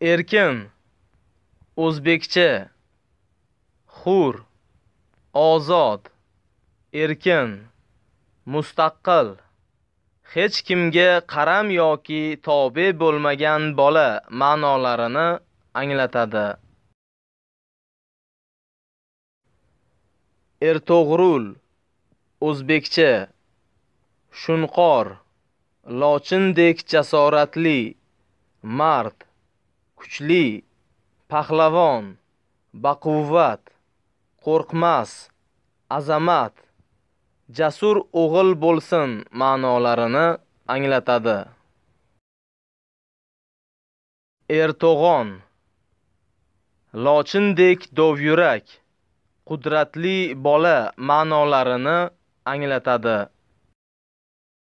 erkin o'zbekcha hur ozod erkin mustaqil hech kimga qaram yoki tobe bo'lmagan bola ma'nolarini anglatadi erto'g'rul o'zbekcha shunqor lochindek jasoratli mard kuchli pahlavon baquvvat qo'rqmas azamat jasur o'g'il bo'lsin ma'nolarini anglatadi erto'g'on lochindek dovyurak qudratli bola ma'nolarini anglatadi